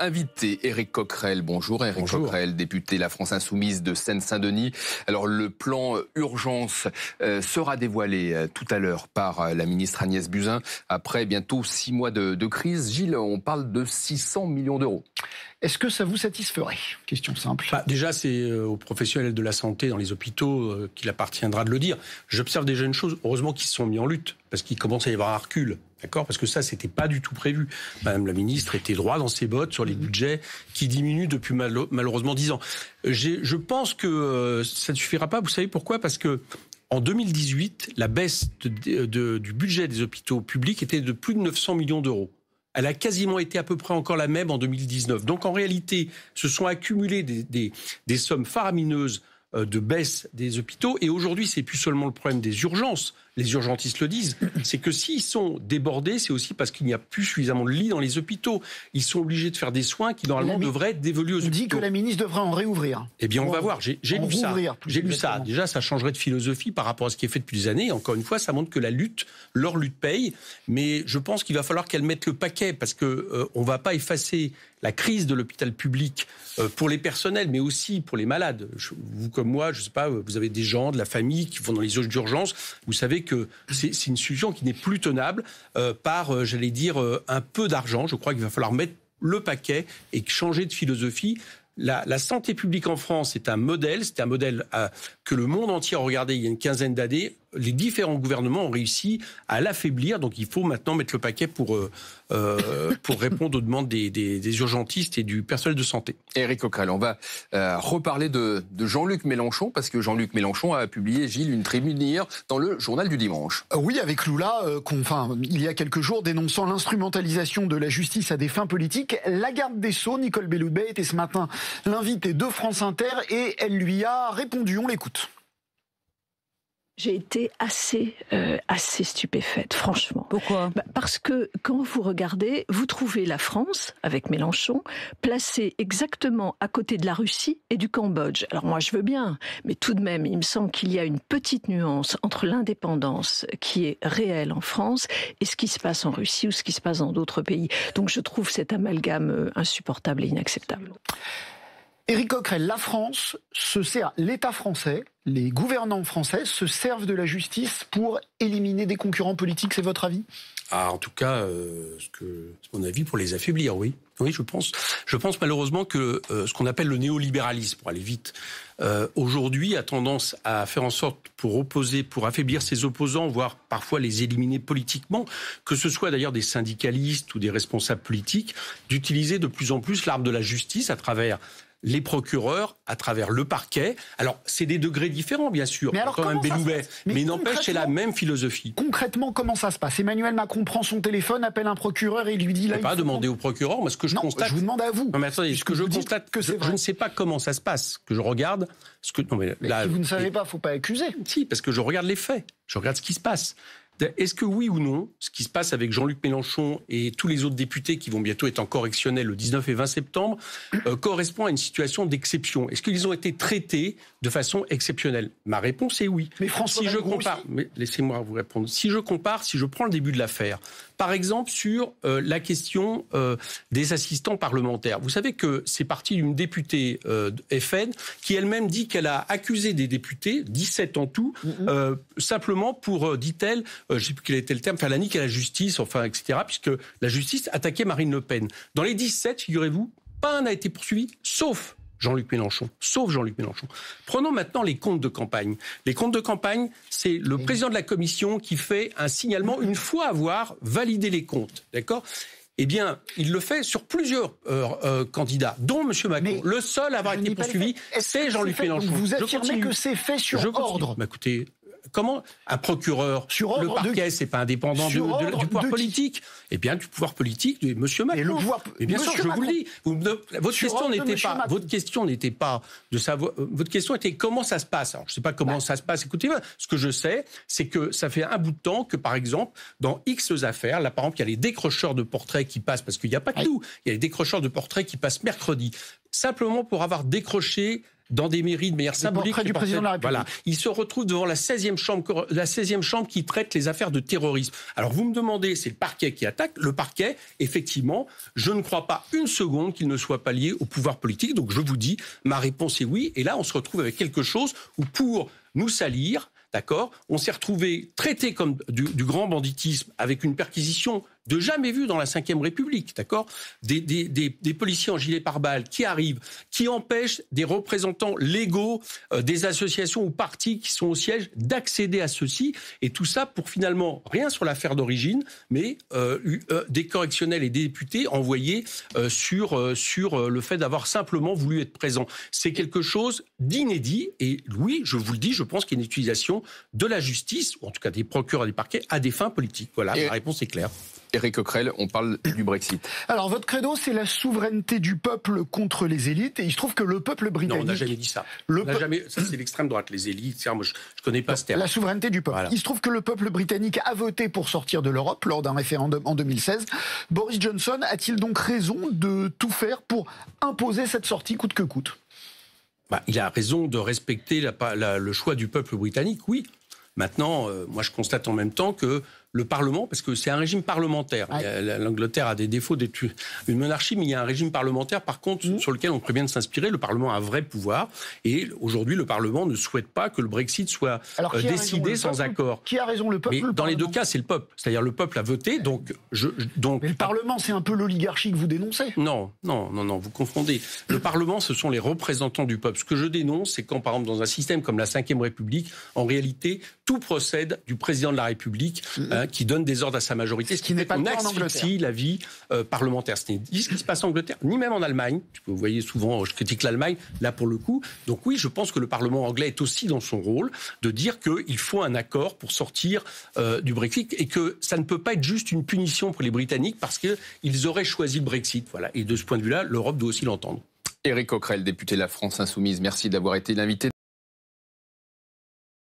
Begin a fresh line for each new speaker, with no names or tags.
invité, Éric Coquerel. Bonjour Éric Coquerel, député La France Insoumise de Seine-Saint-Denis. Alors le plan euh, urgence euh, sera dévoilé euh, tout à l'heure par la ministre Agnès Buzyn après bientôt six mois de, crise. Gilles, on parle de 600 millions d'euros.
Est-ce que ça vous satisferait
Question simple. Bah, déjà, c'est aux professionnels de la santé dans les hôpitaux qu'il appartiendra de le dire. J'observe déjà une chose, heureusement qu'ils se sont mis en lutte, parce qu'il commence à y avoir un recul. Parce que ça, c'était pas du tout prévu. Madame la ministre était droit dans ses bottes sur les mhm. budgets qui diminuent depuis malheureusement 10 ans. Je pense que euh, ça ne suffira pas. Vous savez pourquoi Parce que en 2018, la baisse du budget des hôpitaux publics était de plus de 900 millions d'euros. Elle a quasiment été à peu près encore la même en 2019. Donc en réalité, se sont accumulées des, des sommes faramineuses euh, de baisse des hôpitaux. Et aujourd'hui, c'est plus seulement le problème des urgences les urgentistes le disent, c'est que s'ils sont débordés, c'est aussi parce qu'il n'y a plus suffisamment de lits dans les hôpitaux. Ils sont obligés de faire des
soins qui normalement devraient être dévolus aux on dit que la ministre devrait en réouvrir. Eh bien, on, va voir.
J'ai lu ça. J'ai lu ça. Déjà, ça changerait de philosophie par rapport à ce qui est fait depuis des années. Encore une fois, ça montre que la lutte, leur lutte paye. Mais je pense qu'il va falloir qu'elle mette le paquet parce que euh, on va pas effacer la crise de l'hôpital public euh, pour les personnels, mais aussi pour les malades. vous comme moi, je sais pas, vous avez des gens de la famille qui vont dans les urgences. d'urgence. Vous savez que c'est une solution qui n'est plus tenable euh, par, euh, j'allais dire, euh, un peu d'argent. Je crois qu'il va falloir mettre le paquet et changer de philosophie. La, santé publique en France est un modèle, c'est un modèle que le monde entier a regardé il y a une quinzaine d'années les différents gouvernements ont réussi à l'affaiblir. Donc il faut maintenant mettre le paquet pour, euh, euh, pour répondre aux demandes des, urgentistes et du personnel de santé. Eric Coquerel, on va euh, reparler de, Jean-Luc Mélenchon, parce que Jean-Luc Mélenchon a publié, Gilles, une tribune hier dans le journal du dimanche.
Oui, avec Lula, il y a quelques jours, dénonçant l'instrumentalisation de la justice à des fins politiques, la garde des Sceaux, Nicole Belloubet, était ce matin l'invitée de France Inter et elle lui a répondu. On l'écoute. J'ai été assez, euh, assez stupéfaite, franchement. Pourquoi bah, Parce que quand vous regardez, vous trouvez la France, avec Mélenchon, placée exactement à côté de la Russie et du Cambodge. Alors moi, je veux bien, mais tout de même, il me semble qu'il y a une petite nuance entre l'indépendance qui est réelle en France et ce qui se passe en Russie ou ce qui se passe dans d'autres pays. Donc je trouve cet amalgame euh, insupportable et inacceptable. Éric Coquerel, la France se sert, l'État français, les gouvernants français se servent de la justice pour éliminer des concurrents politiques, c'est votre avis
ah, En tout cas, euh, c'est mon avis, pour les affaiblir, oui. Oui, je pense. Je pense malheureusement que euh, ce qu'on appelle le néolibéralisme, pour aller vite, euh, aujourd'hui a tendance à faire en sorte, pour opposer, pour affaiblir ses opposants, voire parfois les éliminer politiquement, que ce soit d'ailleurs des syndicalistes ou des responsables politiques, d'utiliser de plus en plus l'arme de la justice à travers les procureurs à travers le parquet. Alors, c'est des degrés différents, bien sûr. Mais alors, quand même Mais, n'empêche, c'est la même philosophie.
Concrètement, comment ça se passe Emmanuel Macron prend son téléphone, appelle un procureur et lui dit. Je ne
pas demander au procureur, mais ce que je constate. Je vous demande à vous. attendez, ce que, je constate, que je, ne sais pas comment ça se passe. Que je regarde ce que. là, si vous ne savez pas, faut pas accuser. Si, parce que je regarde les faits. Je regarde ce qui se passe. Est-ce que oui ou non, ce qui se passe avec Jean-Luc Mélenchon et tous les autres députés qui vont bientôt être en correctionnel le 19 et 20 septembre, euh, correspond à une situation d'exception Est-ce qu'ils ont été traités de façon exceptionnelle Ma réponse est oui. Mais François si je compare, laissez-moi vous répondre. Si je compare, si je prends le début de l'affaire, par exemple sur euh, la question euh, des assistants parlementaires. Vous savez que c'est parti d'une députée FN qui elle-même dit qu'elle a accusé des députés, 17 en tout, mm-hmm. simplement pour, dit-elle, euh, je ne sais plus quel était le terme, Faire la nique à la justice, enfin, etc., puisque la justice attaquait Marine Le Pen. Dans les 17, figurez-vous, pas un n'a été poursuivi, sauf Jean-Luc Mélenchon, sauf Jean-Luc Mélenchon. Prenons maintenant les comptes de campagne. Les comptes de campagne, c'est le président de la commission qui fait un signalement une fois avoir validé les comptes, d'accord eh bien, il le fait sur plusieurs euh, euh, candidats, dont M. Macron. le seul à avoir été poursuivi, c'est Jean-Luc Mélenchon. Vous affirmez que c'est fait sur je ordre. Bah, écoutez, comment un procureur le parquet c'est pas indépendant du pouvoir politique Eh bien, du pouvoir politique de Monsieur Macron. Et le pouvoir... bien sûr, je vous le dis. votre question n'était pas. Votre question n'était pas de savoir. Euh, votre question était comment ça se passe. Alors, je sais pas comment bah. ça se passe. Écoutez, ce que je sais, c'est que ça fait un bout de temps que, par exemple, dans X affaires, là, par exemple, il y a les décrocheurs de portraits qui passent parce qu'il n'y a pas que tout. Il y a les décrocheurs de portraits qui passent mercredi simplement pour avoir décroché dans des mairies de manière symbolique. du président de la République. Voilà. Il se retrouve devant la 16e chambre, la 16e chambre qui traite les affaires de terrorisme. Alors vous me demandez, c'est le parquet qui attaque. Le parquet, effectivement, je ne crois pas une seconde qu'il ne soit pas lié au pouvoir politique. Donc je vous dis, ma réponse est oui. Et là, on se retrouve avec quelque chose où pour nous salir, D'accord On s'est retrouvé traité comme du, du, grand banditisme avec une perquisition de jamais vu dans la Ve République, d'accord des, des, des, policiers en gilet pare-balles qui arrivent, qui empêchent des représentants légaux euh, des associations ou partis qui sont au siège d'accéder à ceux-ci, et tout ça pour finalement rien sur l'affaire d'origine, mais euh, euh, des correctionnels et des députés envoyés sur, sur le fait d'avoir simplement voulu être présent. C'est quelque chose d'inédit, et oui, je vous le dis, je pense qu'il y a une utilisation de la justice, ou en tout cas des procureurs et des parquets, à des fins politiques. Voilà, la réponse est claire. Eric Coquerel, on parle du Brexit.
Alors, votre credo, c'est la souveraineté du peuple contre les élites. Et il se trouve que le peuple britannique. Non, on
n'a jamais dit ça. Ça, c'est l'extrême droite, les élites. je ne connais pas ce terme. La souveraineté du peuple. Il
se trouve que le peuple britannique a voté pour sortir de l'Europe lors d'un référendum en 2016. Boris Johnson a-t-il donc raison de tout faire pour imposer cette sortie coûte que coûte
bah, Il a raison de respecter le choix du peuple britannique, oui. Maintenant, euh, moi je constate en même temps que le Parlement, parce que c'est un régime parlementaire. L'Angleterre a des défauts d'être une monarchie, mais il y a un régime parlementaire, par contre, mmh. sur lequel on prévient de s'inspirer. Le Parlement a un vrai pouvoir. Et aujourd'hui, le Parlement ne souhaite pas que le Brexit soit euh, décidé sans accord. Qui a raison, le peuple le Dans les deux cas, c'est le peuple. C'est-à-dire le peuple a voté, donc... Je, donc mais le Parlement, c'est un peu l'oligarchie que vous dénoncez Non, non, non, non, vous confondez. Le Parlement, ce sont les représentants du peuple. Ce que je dénonce, c'est quand, par exemple, dans un système comme la Ve République, en réalité, tout procède du président de la République. Mmh. Euh, qui donne des ordres à sa majorité, ce qui, n'est pas on la vie euh, parlementaire. Ce n'est ni ce qui se passe en Angleterre, ni même en Allemagne. Vous voyez souvent, je critique l'Allemagne, là pour le coup. Donc oui, je pense que le Parlement anglais est aussi dans son rôle de dire qu'il faut un accord pour sortir euh, du Brexit et que ça ne peut pas être juste une punition pour les Britanniques parce qu'ils auraient choisi le Brexit. Voilà. Et de ce point de vue-là, l'Europe
doit aussi l'entendre. Éric Coquerel, député de la France Insoumise, merci d'avoir été l'invité.